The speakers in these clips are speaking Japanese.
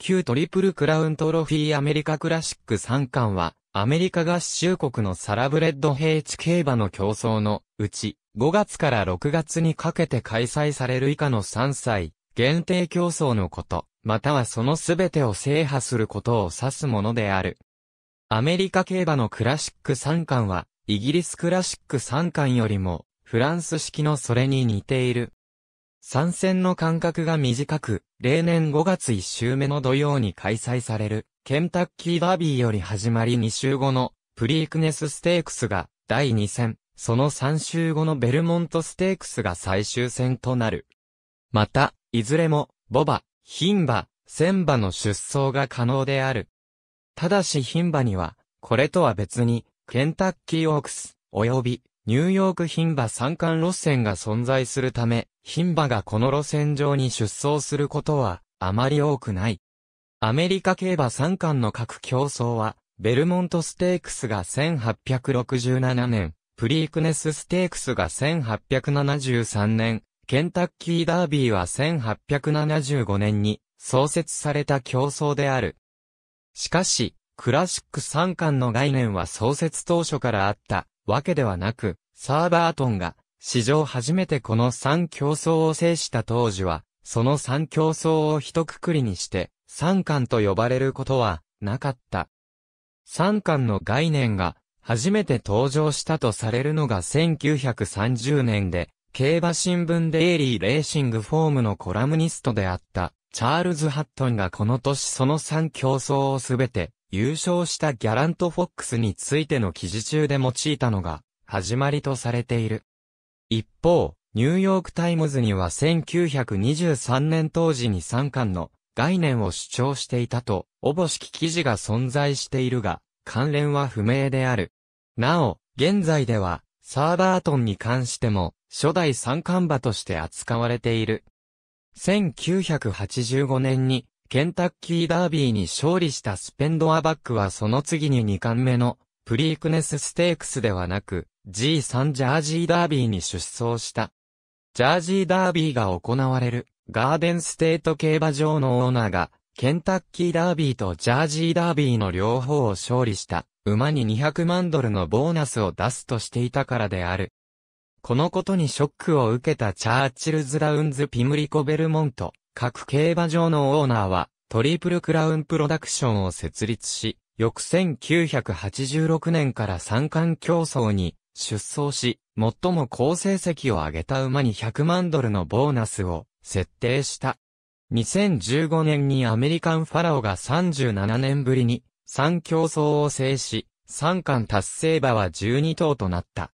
旧トリプルクラウントロフィーアメリカクラシック3冠は、アメリカ合衆国のサラブレッド平地競馬の競争のうち、5月から6月にかけて開催される以下の3歳、限定競争のこと、またはそのすべてを制覇することを指すものである。アメリカ競馬のクラシック3冠は、イギリスクラシック3冠よりも、フランス式のそれに似ている。参戦の間隔が短く、例年5月1週目の土曜に開催される、ケンタッキーダービーより始まり2週後の、プリークネスステークスが第2戦、その3週後のベルモントステークスが最終戦となる。また、いずれも、ボバ、ヒンバ、センバの出走が可能である。ただしヒンバには、これとは別に、ケンタッキーオークス、及び、ニューヨーク牝馬三冠路線が存在するため、牝馬がこの路線上に出走することは、あまり多くない。アメリカ競馬三冠の各競争は、ベルモントステークスが1867年、プリークネスステークスが1873年、ケンタッキーダービーは1875年に創設された競争である。しかし、クラシック三冠の概念は創設当初からあったわけではなく、サーバートンが史上初めてこの3競争を制した当時は、その3競争を一括りにして、3巻と呼ばれることはなかった。3巻の概念が初めて登場したとされるのが1930年で、競馬新聞デイリーレーシングフォームのコラムニストであった、チャールズ・ハットンがこの年その3競争をすべて優勝したギャラント・フォックスについての記事中で用いたのが、始まりとされている。一方、ニューヨークタイムズには1923年当時に3巻の概念を主張していたと、おぼしき記事が存在しているが、関連は不明である。なお、現在では、サーバートンに関しても、初代三冠馬として扱われている。1985年に、ケンタッキーダービーに勝利したスペンドアバックはその次に2冠目のプリークネスステークスではなく G3 ジャージーダービーに出走した。ジャージーダービーが行われるガーデンステート競馬場のオーナーがケンタッキーダービーとジャージーダービーの両方を勝利した馬に200万ドルのボーナスを出すとしていたからである。このことにショックを受けたチャーチルズ・ラウンズ・ピムリコ・ベルモント、各競馬場のオーナーは、トリプルクラウンプロダクションを設立し、翌1986年から三冠競争に出走し、最も好成績を上げた馬に100万ドルのボーナスを設定した。2015年にアメリカンファラオが37年ぶりに三競争を制し、三冠達成馬は12頭となった。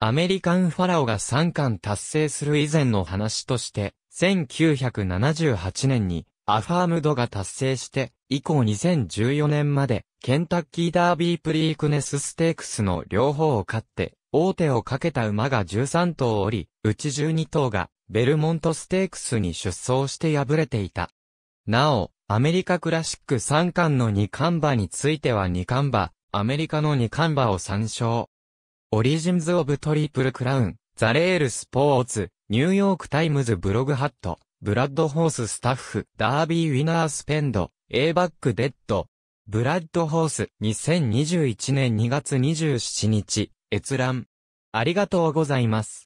アメリカンファラオが三冠達成する以前の話として、1978年にアファームドが達成して、以降2014年まで、ケンタッキーダービープリークネスステークスの両方を勝って、大手をかけた馬が13頭おり、うち12頭がベルモントステークスに出走して敗れていた。なお、アメリカクラシック3冠の2冠馬については2冠馬、アメリカの2冠馬を参照。オリジンズ・オブ・トリプル・クラウン、ザ・レール・スポーツ、ニューヨークタイムズブログハット、ブラッドホーススタッフ、ダービーウィナースペンド、A バックデッド、ブラッドホース、2021年2月27日、閲覧。ありがとうございます。